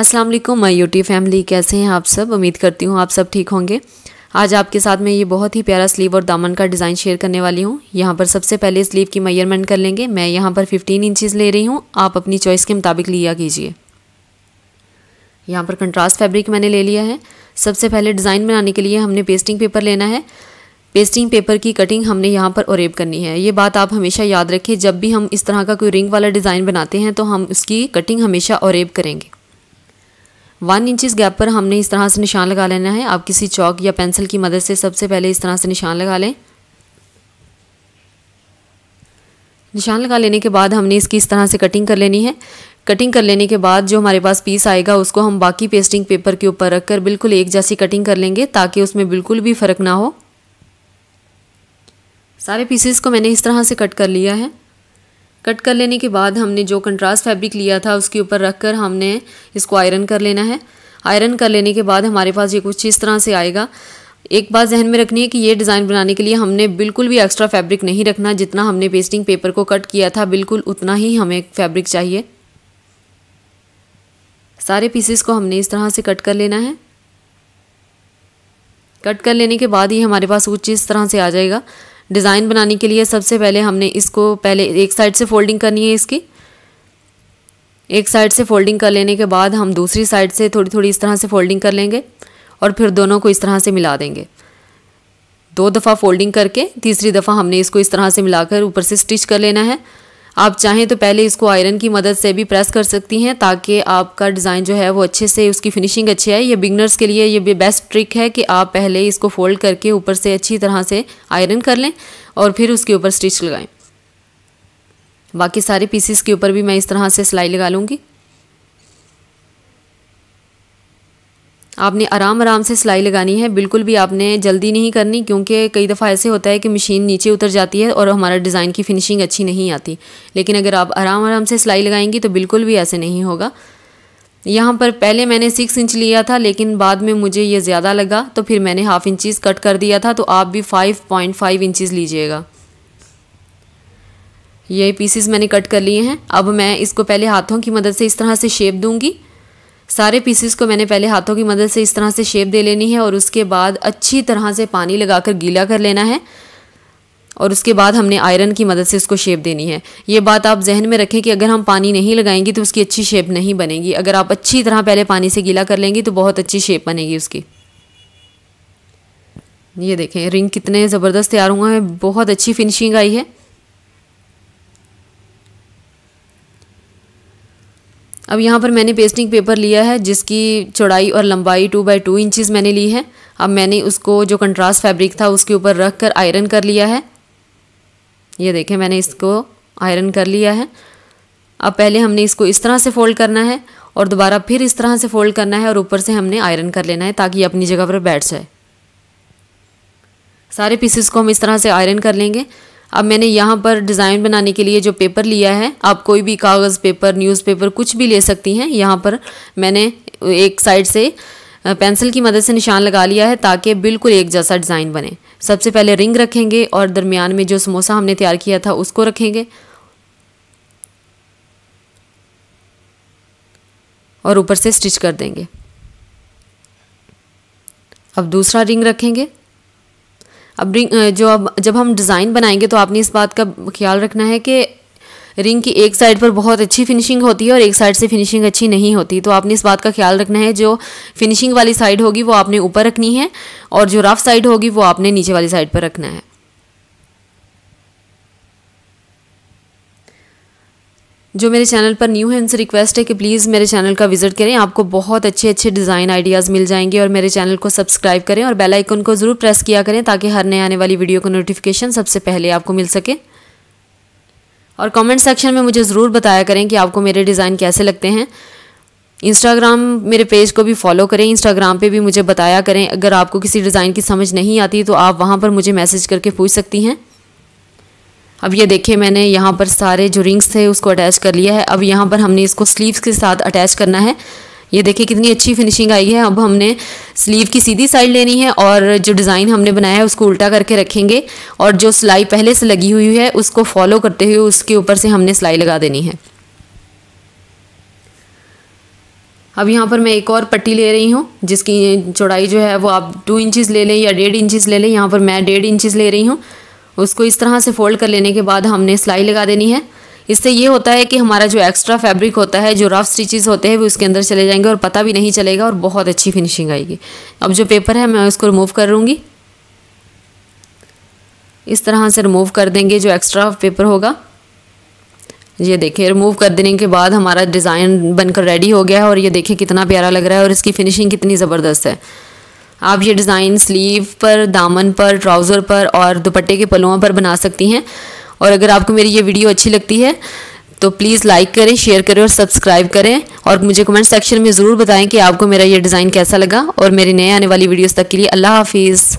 अस्सलाम वालेकुम my UT family कैसे हैं आप सब उम्मीद करती हूँ आप सब ठीक होंगे आज आपके साथ मैं ये बहुत ही प्यारा स्लीव और दामन का डिज़ाइन शेयर करने वाली हूँ यहाँ पर सबसे पहले स्लीव की मेयरमेंट कर लेंगे मैं यहाँ पर 15 इंचज़ ले रही हूँ आप अपनी चॉइस के मुताबिक लिया कीजिए यहाँ पर कंट्रास्ट फैब्रिक मैंने ले लिया है सबसे पहले डिज़ाइन बनाने के लिए हमने पेस्टिंग पेपर लेना है पेस्टिंग पेपर की कटिंग हमने यहाँ पर ओरेप करनी है ये बात आप हमेशा याद रखें जब भी हम इस तरह का कोई रिंग वाला डिज़ाइन बनाते हैं तो हम उसकी कटिंग हमेशा ओरेप करेंगे वन इंचज़ गैप पर हमने इस तरह से निशान लगा लेना है आप किसी चौक या पेंसिल की मदद से सबसे पहले इस तरह से निशान लगा लें निशान लगा लेने के बाद हमने इसकी इस तरह से कटिंग कर लेनी है कटिंग कर लेने के बाद जो हमारे पास पीस आएगा उसको हम बाकी पेस्टिंग पेपर के ऊपर रखकर बिल्कुल एक जैसी कटिंग कर लेंगे ताकि उसमें बिल्कुल भी फ़र्क ना हो सारे पीसेस को मैंने इस तरह से कट कर लिया है कट कर लेने के बाद हमने जो कंट्रास्ट फैब्रिक लिया था उसके ऊपर रख कर हमने इसको आयरन कर लेना है आयरन कर लेने के बाद हमारे पास ये कुछ इस तरह से आएगा एक बात जहन में रखनी है कि ये डिज़ाइन बनाने के लिए हमने बिल्कुल भी एक्स्ट्रा फैब्रिक नहीं रखना जितना हमने पेस्टिंग पेपर को कट किया था बिल्कुल उतना ही हमें फैब्रिक चाहिए सारे पीसेस को हमने इस तरह से कट कर लेना है कट कर लेने के बाद ही हमारे पास कुछ इस तरह से आ जाएगा डिज़ाइन बनाने के लिए सबसे पहले हमने इसको पहले एक साइड से फोल्डिंग करनी है इसकी एक साइड से फोल्डिंग कर लेने के बाद हम दूसरी साइड से थोड़ी थोड़ी इस तरह से फोल्डिंग कर लेंगे और फिर दोनों को इस तरह से मिला देंगे दो दफ़ा फोल्डिंग करके तीसरी दफ़ा हमने इसको इस तरह से मिलाकर ऊपर से स्टिच कर लेना है आप चाहें तो पहले इसको आयरन की मदद से भी प्रेस कर सकती हैं ताकि आपका डिज़ाइन जो है वो अच्छे से उसकी फिनिशिंग अच्छी आए ये बिगनर्स के लिए ये भी बेस्ट ट्रिक है कि आप पहले इसको फोल्ड करके ऊपर से अच्छी तरह से आयरन कर लें और फिर उसके ऊपर स्टिच लगाएं बाकी सारे पीसीस के ऊपर भी मैं इस तरह से सिलाई लगा लूँगी आपने आराम आराम से सिलाई लगानी है बिल्कुल भी आपने जल्दी नहीं करनी क्योंकि कई दफ़ा ऐसे होता है कि मशीन नीचे उतर जाती है और हमारा डिज़ाइन की फिनिशिंग अच्छी नहीं आती लेकिन अगर आप आराम आराम से सिलाई लगाएंगी तो बिल्कुल भी ऐसे नहीं होगा यहाँ पर पहले मैंने सिक्स इंच लिया था लेकिन बाद में मुझे ये ज़्यादा लगा तो फिर मैंने हाफ़ इंचज़ कट कर दिया था तो आप भी फाइव पॉइंट फाइव इंचज़ लीजिएगा ये पीसेस मैंने कट कर लिए हैं अब मैं इसको पहले हाथों की मदद से इस तरह से शेप दूंगी सारे पीसेस को मैंने पहले हाथों की मदद से इस तरह से शेप दे लेनी है और उसके बाद अच्छी तरह से पानी लगाकर गीला कर लेना है और उसके बाद हमने आयरन की मदद से इसको शेप देनी है ये बात आप जहन में रखें कि अगर हम पानी नहीं लगाएंगे तो उसकी अच्छी शेप नहीं बनेगी अगर आप अच्छी तरह पहले पानी से गीला कर लेंगे तो बहुत अच्छी शेप बनेगी उसकी ये देखें रिंग कितने ज़बरदस्त तैयार हुए हैं बहुत अच्छी फिनिशिंग आई है अब यहाँ पर मैंने पेस्टिंग पेपर लिया है जिसकी चौड़ाई और लंबाई टू बाई टू इंचज़ मैंने ली है अब मैंने उसको जो कंट्रास्ट फैब्रिक था उसके ऊपर रख कर आयरन कर लिया है ये देखें मैंने इसको आयरन कर लिया है अब पहले हमने इसको इस तरह से फ़ोल्ड करना है और दोबारा फिर इस तरह से फ़ोल्ड करना है और ऊपर से हमने आयरन कर लेना है ताकि अपनी जगह पर बैठ जाए सारे पीसेस को हम इस तरह से आयरन कर लेंगे अब मैंने यहाँ पर डिज़ाइन बनाने के लिए जो पेपर लिया है आप कोई भी कागज़ पेपर न्यूज़पेपर कुछ भी ले सकती हैं यहाँ पर मैंने एक साइड से पेंसिल की मदद से निशान लगा लिया है ताकि बिल्कुल एक जैसा डिज़ाइन बने सबसे पहले रिंग रखेंगे और दरमियान में जो समोसा हमने तैयार किया था उसको रखेंगे और ऊपर से स्टिच कर देंगे अब दूसरा रिंग रखेंगे अब रिंग जो अब जब हम डिज़ाइन बनाएंगे तो आपने इस बात का ख्याल रखना है कि रिंग की एक साइड पर बहुत अच्छी फिनिशिंग होती है और एक साइड से फिनिशिंग अच्छी नहीं होती तो आपने इस बात का ख्याल रखना है जो फिनिशिंग वाली साइड होगी वो आपने ऊपर रखनी है और जो रफ़ साइड होगी वो आपने नीचे वाली साइड पर रखना है जो मेरे चैनल पर न्यू है उनसे रिक्वेस्ट है कि प्लीज़ मेरे चैनल का विजिट करें आपको बहुत अच्छे अच्छे डिज़ाइन आइडियाज़ मिल जाएंगे और मेरे चैनल को सब्सक्राइब करें और बेल आइकन को ज़रूर प्रेस किया करें ताकि हर नए आने वाली वीडियो का नोटिफिकेशन सबसे पहले आपको मिल सके और कमेंट सेक्शन में मुझे ज़रूर बताया करें कि आपको मेरे डिज़ाइन कैसे लगते हैं इंस्टाग्राम मेरे पेज को भी फॉलो करें इंस्टाग्राम पर भी मुझे बताया करें अगर आपको किसी डिज़ाइन की समझ नहीं आती तो आप वहाँ पर मुझे मैसेज करके पूछ सकती हैं अब ये देखिए मैंने यहाँ पर सारे जो रिंग्स थे उसको अटैच कर लिया है अब यहाँ पर हमने इसको स्लीव्स के साथ अटैच करना है ये देखिए कितनी अच्छी फिनिशिंग आई है अब हमने स्लीव की सीधी साइड लेनी है और जो डिज़ाइन हमने बनाया है उसको उल्टा करके रखेंगे और जो सिलाई पहले से लगी हुई है उसको फॉलो करते हुए उसके ऊपर से हमने सिलाई लगा देनी है अब यहाँ पर मैं एक और पट्टी ले रही हूँ जिसकी चौड़ाई जो है वो आप टू इंचज़ ले लें या डेढ़ इंचज़ ले लें यहाँ पर मैं डेढ़ इंचज़ ले रही हूँ उसको इस तरह से फोल्ड कर लेने के बाद हमने सिलाई लगा देनी है इससे ये होता है कि हमारा जो एक्स्ट्रा फैब्रिक होता है जो रफ स्टिचेस होते हैं वो उसके अंदर चले जाएंगे और पता भी नहीं चलेगा और बहुत अच्छी फिनिशिंग आएगी अब जो पेपर है मैं उसको रिमूव कर लूँगी इस तरह से रिमूव कर देंगे जो एक्स्ट्रा पेपर होगा ये देखिए रिमूव कर देने के बाद हमारा डिज़ाइन बनकर रेडी हो गया है और ये देखिए कितना प्यारा लग रहा है और इसकी फिनिशिंग कितनी ज़बरदस्त है आप ये डिज़ाइन स्लीव पर दामन पर ट्राउज़र पर और दुपट्टे के पलुओं पर बना सकती हैं और अगर आपको मेरी ये वीडियो अच्छी लगती है तो प्लीज़ लाइक करें शेयर करें और सब्सक्राइब करें और मुझे कमेंट सेक्शन में ज़रूर बताएं कि आपको मेरा ये डिज़ाइन कैसा लगा और मेरी नए आने वाली वीडियोस तक के लिए अल्लाह हाफिज़